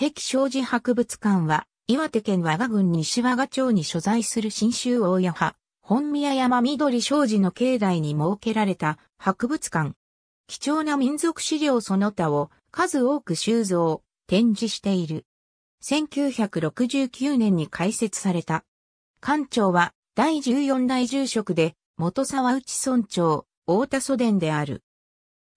壁障子博物館は、岩手県和賀郡西和賀町に所在する新州大谷派、本宮山緑障子の境内に設けられた博物館。貴重な民族資料その他を数多く収蔵、展示している。1969年に開設された。館長は第14代住職で元沢内村長、大田祖伝である。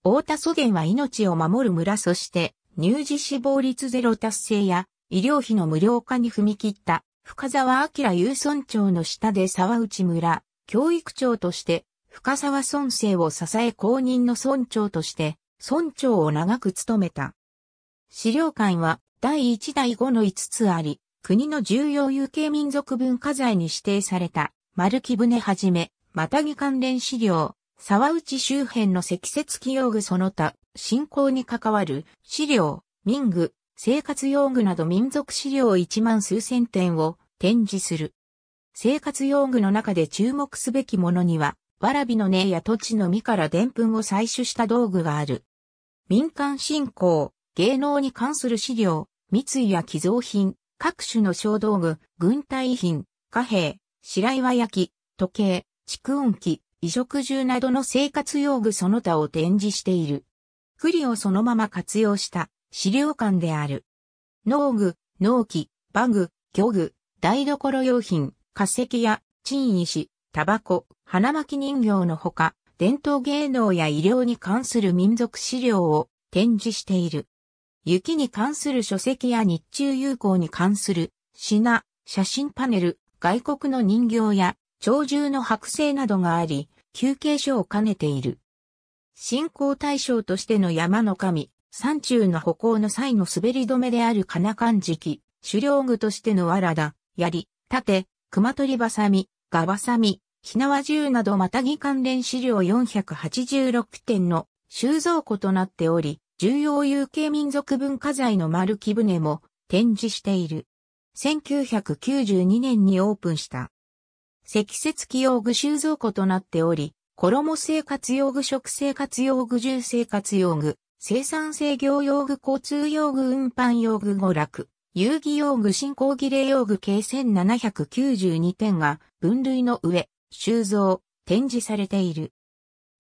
大田祖伝は命を守る村そして乳児死亡率ゼロ達成や医療費の無料化に踏み切った深沢明有村長の下で沢内村教育長として深沢村政を支え公認の村長として村長を長く務めた。資料館は第1第5の5つあり、国の重要有形民族文化財に指定された丸木舟はじめ、またぎ関連資料、沢内周辺の積雪記用具その他、信仰に関わる資料、民具、生活用具など民族資料1万数千点を展示する。生活用具の中で注目すべきものには、わらびの根や土地の実から澱粉を採取した道具がある。民間信仰、芸能に関する資料、密意や寄贈品、各種の小道具、軍隊品、貨幣、白岩焼き、時計、蓄音機、衣食住などの生活用具その他を展示している。栗をそのまま活用した資料館である。農具、農機、馬具、漁具、台所用品、化石や珍石、タバコ、花巻人形のほか、伝統芸能や医療に関する民族資料を展示している。雪に関する書籍や日中友好に関する品、写真パネル、外国の人形や鳥獣の剥製などがあり、休憩所を兼ねている。信仰対象としての山の神、山中の歩行の際の滑り止めである金時期、狩猟具としての藁だ、槍、盾、熊取ばさみ、ガばさみ、ひなわ銃などまたぎ関連資料486点の収蔵庫となっており、重要有形民族文化財の丸木舟も展示している。1992年にオープンした。積雪器用具収蔵庫となっており、衣生活用具食生活用具住生活用具、生産制御用具交通用具運搬用具娯楽、遊戯用具進行儀礼用具計1792点が分類の上、収蔵、展示されている。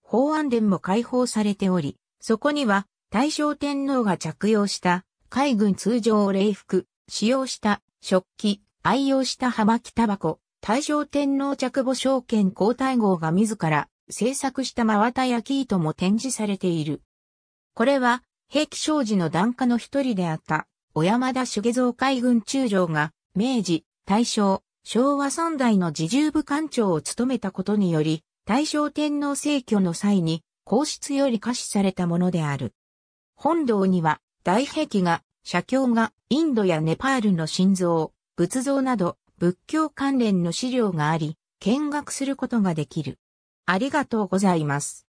法案殿も開放されており、そこには大正天皇が着用した海軍通常礼服、使用した食器、愛用した葉巻タバコ、大正天皇着母証券皇太后が自ら制作した真綿焼糸も展示されている。これは、平気商事の檀家の一人であった、小山田修造海軍中将が、明治、大正、昭和三代の自重部官長を務めたことにより、大正天皇逝去の際に、皇室より可視されたものである。本堂には、大壁画、写経が、インドやネパールの心臓、仏像など、仏教関連の資料があり、見学することができる。ありがとうございます。